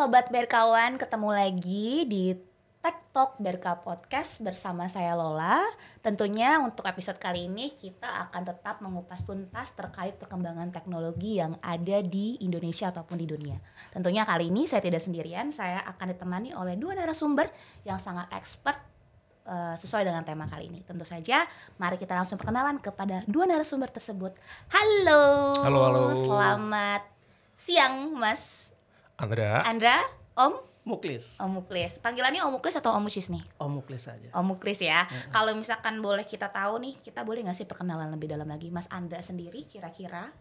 Sobat Berkawan, ketemu lagi di Tech Talk Berka Podcast bersama saya Lola. Tentunya untuk episode kali ini kita akan tetap mengupas tuntas terkait perkembangan teknologi yang ada di Indonesia ataupun di dunia. Tentunya kali ini saya tidak sendirian, saya akan ditemani oleh dua narasumber yang sangat expert uh, sesuai dengan tema kali ini. Tentu saja, mari kita langsung perkenalan kepada dua narasumber tersebut. Halo. Halo, halo. Selamat siang, Mas Andra. Andra, Om Muklis. Om Muklis. Panggilannya Om Muklis atau Om Musis nih? Om Muklis aja. Om Muklis ya. -hmm. Kalau misalkan boleh kita tahu nih, kita boleh ngasih perkenalan lebih dalam lagi Mas Andra sendiri kira-kira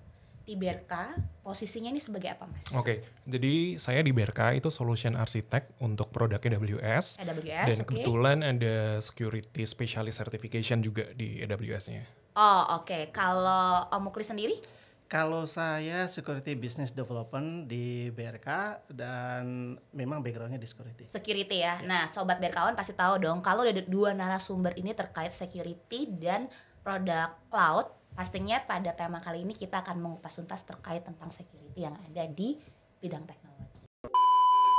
di BRK posisinya ini sebagai apa Mas? Oke, okay. jadi saya di BRK itu solution architect untuk produk AWS. AWS. Dan okay. kebetulan ada security specialist certification juga di AWS-nya. Oh, oke. Okay. Kalau Om Muklis sendiri? Kalau saya security business development di BRK dan memang backgroundnya di security. Security ya. Nah, sobat BRKawan pasti tahu dong kalau ada dua narasumber ini terkait security dan produk cloud. Pastinya pada tema kali ini kita akan mengupas tuntas terkait tentang security yang ada di bidang teknologi.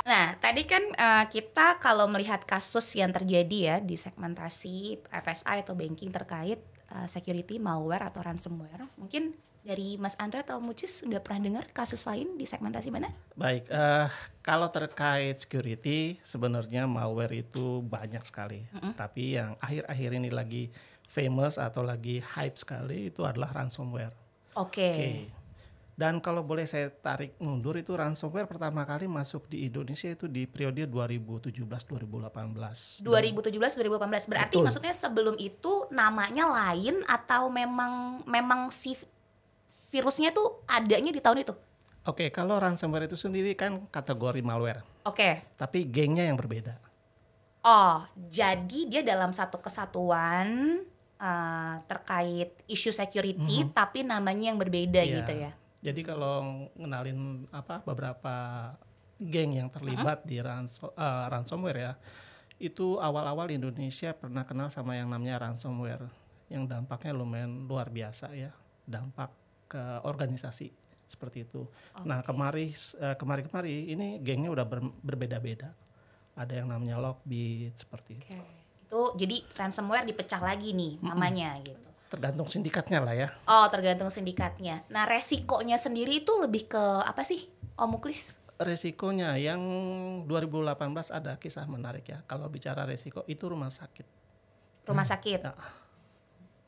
Nah, tadi kan uh, kita kalau melihat kasus yang terjadi ya di segmentasi FSI atau banking terkait uh, security malware atau ransomware, mungkin dari Mas Andra atau Mucis sudah pernah dengar kasus lain di segmentasi mana? Baik, uh, kalau terkait security sebenarnya malware itu banyak sekali. Mm -hmm. Tapi yang akhir-akhir ini lagi famous atau lagi hype sekali itu adalah ransomware. Oke. Okay. Okay. Dan kalau boleh saya tarik mundur itu ransomware pertama kali masuk di Indonesia itu di periode 2017-2018. 2017-2018 berarti Betul. maksudnya sebelum itu namanya lain atau memang memang si virusnya tuh adanya di tahun itu? Oke, okay, kalau ransomware itu sendiri kan kategori malware. Oke. Okay. Tapi gengnya yang berbeda. Oh, jadi dia dalam satu kesatuan uh, terkait isu security, mm -hmm. tapi namanya yang berbeda yeah. gitu ya. Jadi kalau ngenalin apa beberapa geng yang terlibat mm -hmm. di ransom, uh, eh, ransomware ya, itu awal-awal Indonesia pernah kenal sama yang namanya ransomware, yang dampaknya lumayan luar biasa ya, dampak ke organisasi seperti itu. Okay. Nah kemari eh, kemari kemari ini gengnya udah ber, berbeda-beda. Ada yang namanya Lockbit seperti okay. itu. Itu jadi ransomware dipecah lagi nih namanya mm -hmm. gitu. Tergantung sindikatnya lah ya. Oh tergantung sindikatnya. Nah resikonya sendiri itu lebih ke apa sih Om Muklis? Resikonya yang 2018 ada kisah menarik ya. Kalau bicara resiko itu rumah sakit. Rumah sakit. Hmm.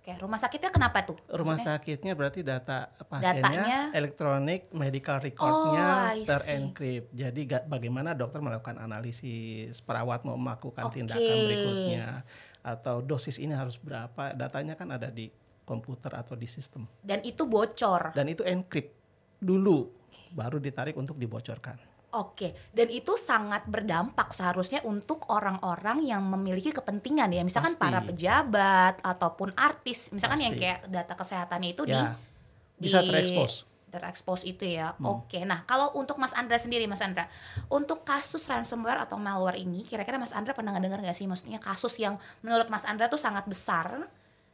Oke, rumah sakitnya kenapa tuh? Maksudnya? Rumah sakitnya berarti data pasiennya, Datanya, elektronik, medical recordnya oh, terenkrip. Jadi bagaimana dokter melakukan analisis, perawat mau melakukan okay. tindakan berikutnya, atau dosis ini harus berapa, datanya kan ada di komputer atau di sistem. Dan itu bocor. Dan itu enkrip dulu, okay. baru ditarik untuk dibocorkan. Oke, dan itu sangat berdampak seharusnya untuk orang-orang yang memiliki kepentingan ya, misalkan Pasti. para pejabat ataupun artis, misalkan Pasti. yang kayak data kesehatannya itu ya. di bisa terekspos. Terekspos itu ya. Hmm. Oke. Nah, kalau untuk Mas Andra sendiri, Mas Andra, untuk kasus ransomware atau malware ini, kira-kira Mas Andra pernah dengar nggak sih maksudnya kasus yang menurut Mas Andra tuh sangat besar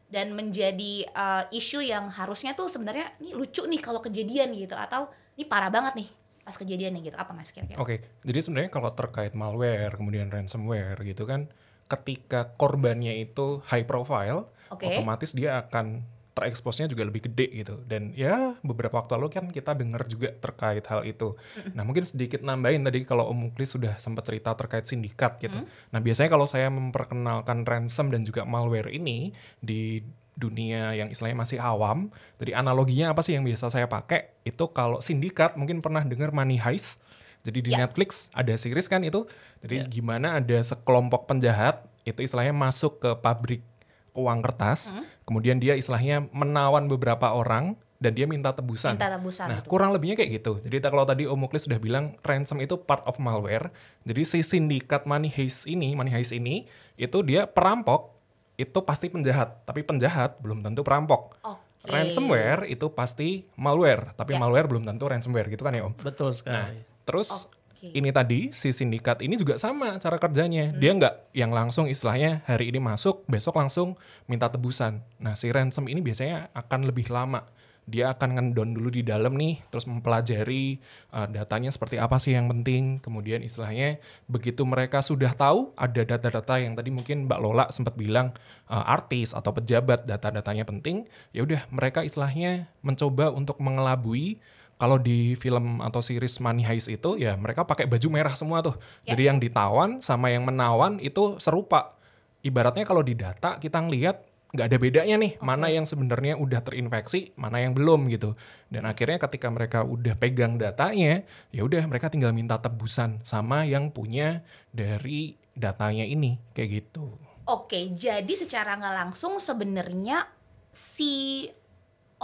dan menjadi uh, isu yang harusnya tuh sebenarnya ini lucu nih kalau kejadian gitu atau ini parah banget nih pas kejadiannya gitu apa mas kira-kira? Oke, okay. jadi sebenarnya kalau terkait malware kemudian ransomware gitu kan, ketika korbannya itu high profile, okay. otomatis dia akan tereksposnya juga lebih gede gitu. Dan ya beberapa waktu lalu kan kita dengar juga terkait hal itu. Nah mungkin sedikit nambahin tadi kalau Om Mukli sudah sempat cerita terkait sindikat gitu. hmm Nah biasanya kalau saya memperkenalkan ransom dan juga malware ini di dunia yang istilahnya masih awam. Jadi analoginya apa sih yang biasa saya pakai? Itu kalau sindikat mungkin pernah dengar Money Heist. Jadi di yeah. Netflix ada series kan itu. Jadi yeah. gimana ada sekelompok penjahat itu istilahnya masuk ke pabrik uang kertas. Mm. Kemudian dia istilahnya menawan beberapa orang dan dia minta tebusan. Minta tebusan. Nah, itu. kurang lebihnya kayak gitu. Jadi kalau tadi Om Muklis sudah bilang ransom itu part of malware. Jadi si sindikat money heist ini, money heist ini itu dia perampok itu pasti penjahat, tapi penjahat belum tentu perampok. Okay. Ransomware itu pasti malware, tapi yeah. malware belum tentu ransomware gitu kan ya Om. Betul nah, sekali. Nah, terus okay. ini tadi si sindikat ini juga sama cara kerjanya. Hmm. Dia nggak yang langsung istilahnya hari ini masuk, besok langsung minta tebusan. Nah, si ransom ini biasanya akan lebih lama dia akan ngedown dulu di dalam nih, terus mempelajari uh, datanya seperti apa sih yang penting. Kemudian istilahnya begitu mereka sudah tahu ada data-data yang tadi mungkin Mbak Lola sempat bilang uh, artis atau pejabat data-datanya penting, ya udah mereka istilahnya mencoba untuk mengelabui kalau di film atau series Money Heist itu ya mereka pakai baju merah semua tuh. Yeah. Jadi yang ditawan sama yang menawan itu serupa. Ibaratnya kalau di data kita ngelihat nggak ada bedanya nih okay. mana yang sebenarnya udah terinfeksi mana yang belum gitu dan akhirnya ketika mereka udah pegang datanya ya udah mereka tinggal minta tebusan sama yang punya dari datanya ini kayak gitu oke okay, jadi secara nggak langsung sebenarnya si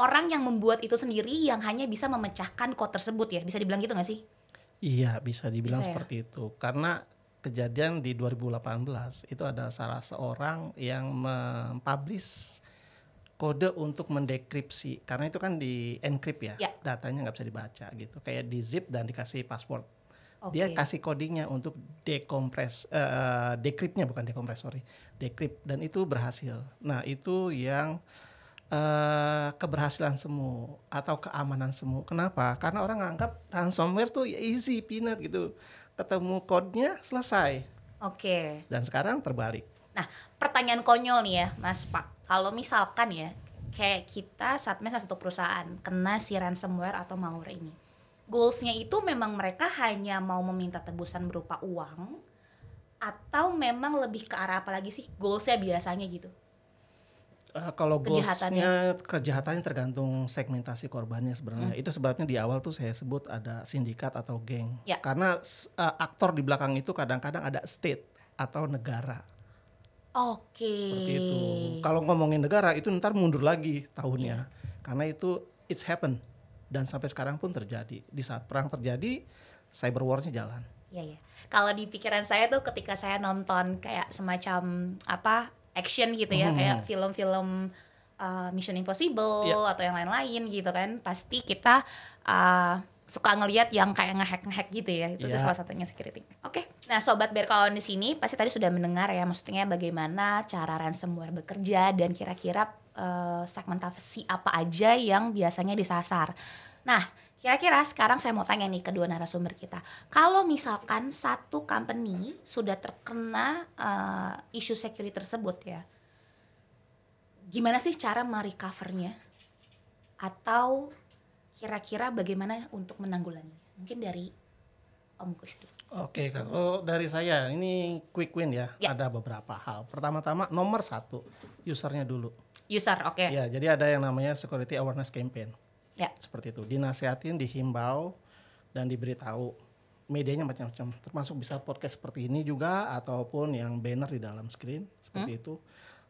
orang yang membuat itu sendiri yang hanya bisa memecahkan kode tersebut ya bisa dibilang gitu nggak sih iya bisa dibilang bisa ya? seperti itu karena kejadian di 2018 itu ada salah seorang yang mempublish kode untuk mendekripsi karena itu kan di encrypt ya, ya. datanya nggak bisa dibaca gitu kayak di zip dan dikasih password okay. dia kasih codingnya untuk dekompres uh, dekripnya bukan dekompres sorry dekrip dan itu berhasil nah itu yang uh, keberhasilan semu atau keamanan semu kenapa karena orang anggap ransomware tuh ya easy peanut gitu ketemu kodenya selesai. Oke. Okay. Dan sekarang terbalik. Nah, pertanyaan konyol nih ya, Mas Pak. Kalau misalkan ya, kayak kita saat satmes satu perusahaan kena si ransomware atau malware ini. Goalsnya itu memang mereka hanya mau meminta tebusan berupa uang atau memang lebih ke arah apa lagi sih goalsnya biasanya gitu? Uh, kalau ghostnya kejahatannya. tergantung segmentasi korbannya sebenarnya. Hmm. Itu sebabnya di awal tuh saya sebut ada sindikat atau geng. Ya. Karena uh, aktor di belakang itu kadang-kadang ada state atau negara. Oke. Okay. Seperti itu. Kalau ngomongin negara itu ntar mundur lagi tahunnya. Ya. Karena itu it's happen dan sampai sekarang pun terjadi. Di saat perang terjadi, cyber warnya jalan. Iya, iya. Kalau di pikiran saya tuh ketika saya nonton kayak semacam apa action gitu ya, hmm. kayak film-film uh, Mission Impossible yeah. atau yang lain-lain gitu kan. Pasti kita uh, suka ngelihat yang kayak ngehack-ngehack gitu ya. Itu yeah. Iya. salah satunya security. Oke. Okay. Nah, sobat berkawan di sini pasti tadi sudah mendengar ya maksudnya bagaimana cara ransomware bekerja dan kira-kira uh, segmentasi apa aja yang biasanya disasar. Nah, Kira-kira sekarang saya mau tanya nih kedua narasumber kita. Kalau misalkan satu company sudah terkena uh, isu security tersebut ya, gimana sih cara merecovernya? Atau kira-kira bagaimana untuk menanggulanginya? Mungkin dari Om Gusti. Oke, kalau dari saya ini quick win ya. ya. Ada beberapa hal. Pertama-tama nomor satu, usernya dulu. User, oke. Okay. Ya, jadi ada yang namanya security awareness campaign Ya. Seperti itu. Dinasehatin, dihimbau dan diberitahu. Medianya macam-macam, termasuk bisa podcast seperti ini juga ataupun yang banner di dalam screen seperti hmm? itu.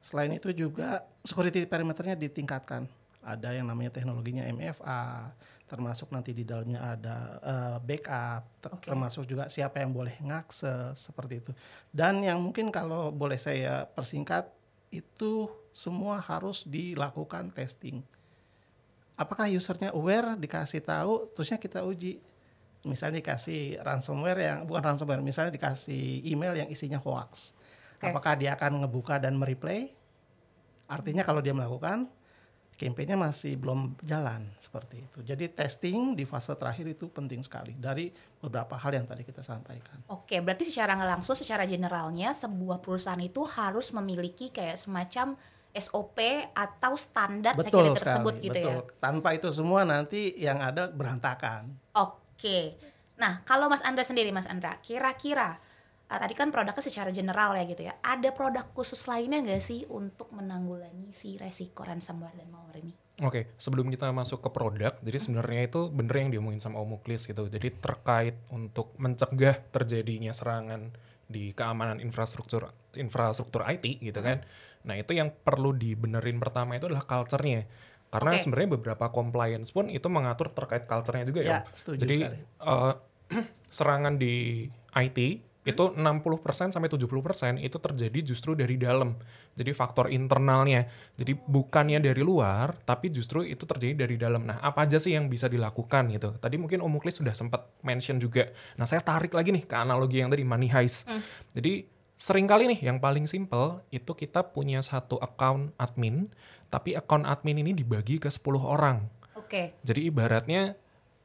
Selain itu juga security perimeternya ditingkatkan. Ada yang namanya teknologinya MFA, termasuk nanti di dalamnya ada uh, backup, ter okay. termasuk juga siapa yang boleh ngakses seperti itu. Dan yang mungkin kalau boleh saya persingkat itu semua harus dilakukan testing apakah usernya aware dikasih tahu terusnya kita uji misalnya dikasih ransomware yang bukan ransomware misalnya dikasih email yang isinya hoax okay. apakah dia akan ngebuka dan mereplay artinya kalau dia melakukan campaignnya masih belum jalan seperti itu. Jadi testing di fase terakhir itu penting sekali dari beberapa hal yang tadi kita sampaikan. Oke, berarti secara langsung secara generalnya sebuah perusahaan itu harus memiliki kayak semacam SOP atau standar betul security sekali, tersebut gitu ya? betul. ya. Tanpa itu semua nanti yang ada berantakan. Oke. Nah, kalau Mas Andra sendiri Mas Andra, kira-kira uh, tadi kan produknya secara general ya gitu ya. Ada produk khusus lainnya nggak sih untuk menanggulangi si resiko ransomware dan malware ini? Oke, okay, sebelum kita masuk ke produk, jadi sebenarnya itu bener yang diomongin sama Om Muklis gitu. Jadi terkait untuk mencegah terjadinya serangan di keamanan infrastruktur infrastruktur IT gitu kan. Hmm Nah itu yang perlu dibenerin pertama itu adalah culture-nya. Karena okay. sebenarnya beberapa compliance pun itu mengatur terkait culture-nya juga ya. ya Jadi sekali. uh, serangan di IT itu hmm? itu 60% sampai 70% itu terjadi justru dari dalam. Jadi faktor internalnya. Jadi bukannya dari luar, tapi justru itu terjadi dari dalam. Nah, apa aja sih yang bisa dilakukan gitu. Tadi mungkin Om Muklis sudah sempat mention juga. Nah, saya tarik lagi nih ke analogi yang tadi money heist. Hmm. Jadi sering kali nih yang paling simple itu kita punya satu account admin, tapi account admin ini dibagi ke 10 orang. Oke. Okay. Jadi ibaratnya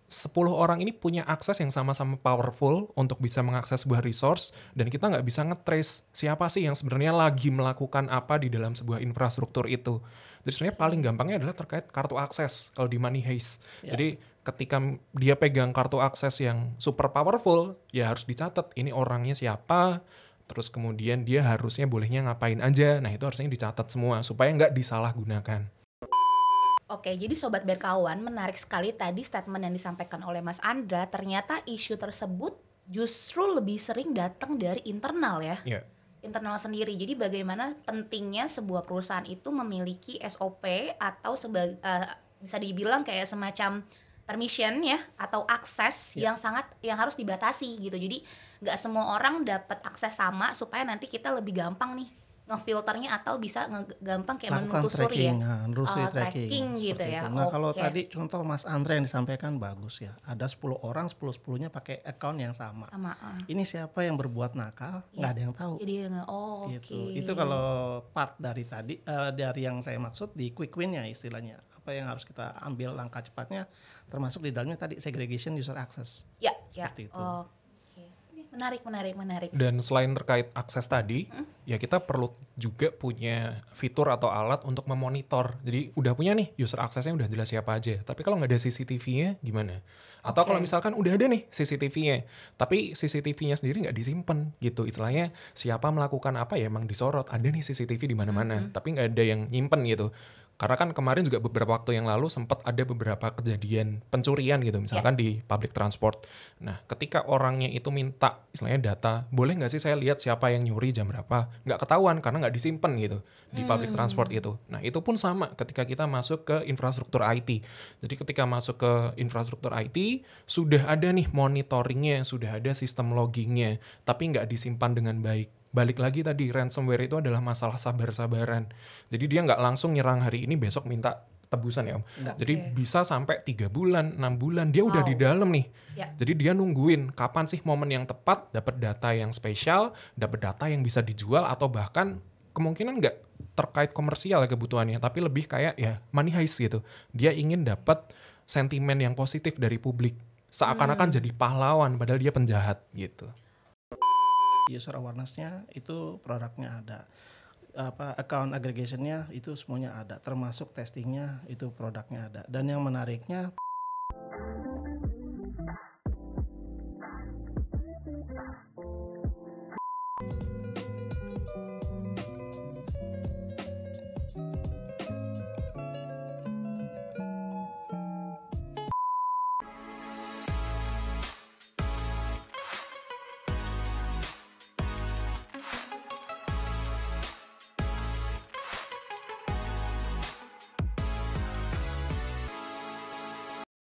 10 orang ini punya akses yang sama-sama powerful untuk bisa mengakses sebuah resource dan kita nggak bisa ngetrace siapa sih yang sebenarnya lagi melakukan apa di dalam sebuah infrastruktur itu. Jadi sebenarnya paling gampangnya adalah terkait kartu akses kalau di Money Heist. Yeah. Jadi ketika dia pegang kartu akses yang super powerful, ya harus dicatat ini orangnya siapa, terus kemudian dia harusnya bolehnya ngapain aja. Nah, itu harusnya dicatat semua supaya nggak disalahgunakan. Oke, jadi sobat berkawan, menarik sekali tadi statement yang disampaikan oleh Mas Andra. Ternyata isu tersebut justru lebih sering datang dari internal ya. Yeah. Internal sendiri. Jadi bagaimana pentingnya sebuah perusahaan itu memiliki SOP atau seba, uh, bisa dibilang kayak semacam permission ya atau akses yeah. yang sangat yang harus dibatasi gitu. Jadi nggak semua orang dapat akses sama supaya nanti kita lebih gampang nih ngefilternya atau bisa gampang kayak Lakukan menelusuri tracking, ya nah, uh, tracking, tracking gitu itu. ya. Nah okay. kalau tadi contoh Mas Andre yang disampaikan bagus ya. Ada 10 orang 10 10-nya pakai account yang sama. Sama. Uh. Ini siapa yang berbuat nakal iya. nggak yeah. ada yang tahu. Jadi oh gitu. Okay. Itu kalau part dari tadi uh, dari yang saya maksud di quick win-nya istilahnya. Apa yang harus kita ambil langkah cepatnya termasuk di dalamnya tadi segregation user access. Ya, yeah, ya. Oke menarik menarik menarik dan selain terkait akses tadi hmm? ya kita perlu juga punya fitur atau alat untuk memonitor jadi udah punya nih user aksesnya udah jelas siapa aja tapi kalau nggak ada CCTV-nya gimana atau okay. kalau misalkan udah ada nih CCTV-nya, tapi CCTV-nya sendiri nggak disimpan gitu. Istilahnya siapa melakukan apa ya emang disorot. Ada nih CCTV di mana-mana, -hmm. tapi nggak ada yang nyimpen gitu. Karena kan kemarin juga beberapa waktu yang lalu sempat ada beberapa kejadian pencurian gitu, misalkan yeah. di public transport. Nah, ketika orangnya itu minta istilahnya data, boleh nggak sih saya lihat siapa yang nyuri jam berapa? Nggak ketahuan karena nggak disimpan gitu di hmm. public transport itu. Nah, itu pun sama ketika kita masuk ke infrastruktur IT. Jadi ketika masuk ke infrastruktur IT, sudah ada nih monitoringnya, sudah ada sistem loggingnya, tapi nggak disimpan dengan baik balik lagi tadi ransomware itu adalah masalah sabar-sabaran. Jadi dia nggak langsung nyerang hari ini besok minta tebusan ya om. Enggak. Jadi okay. bisa sampai tiga bulan, enam bulan dia wow. udah di oh. dalam nih. Yeah. Jadi dia nungguin kapan sih momen yang tepat dapat data yang spesial, dapat data yang bisa dijual atau bahkan kemungkinan nggak terkait komersial ya kebutuhannya, tapi lebih kayak ya money heist gitu. Dia ingin dapat sentimen yang positif dari publik, seakan-akan hmm. jadi pahlawan padahal dia penjahat gitu user awarenessnya itu produknya ada apa account aggregationnya itu semuanya ada termasuk testingnya itu produknya ada dan yang menariknya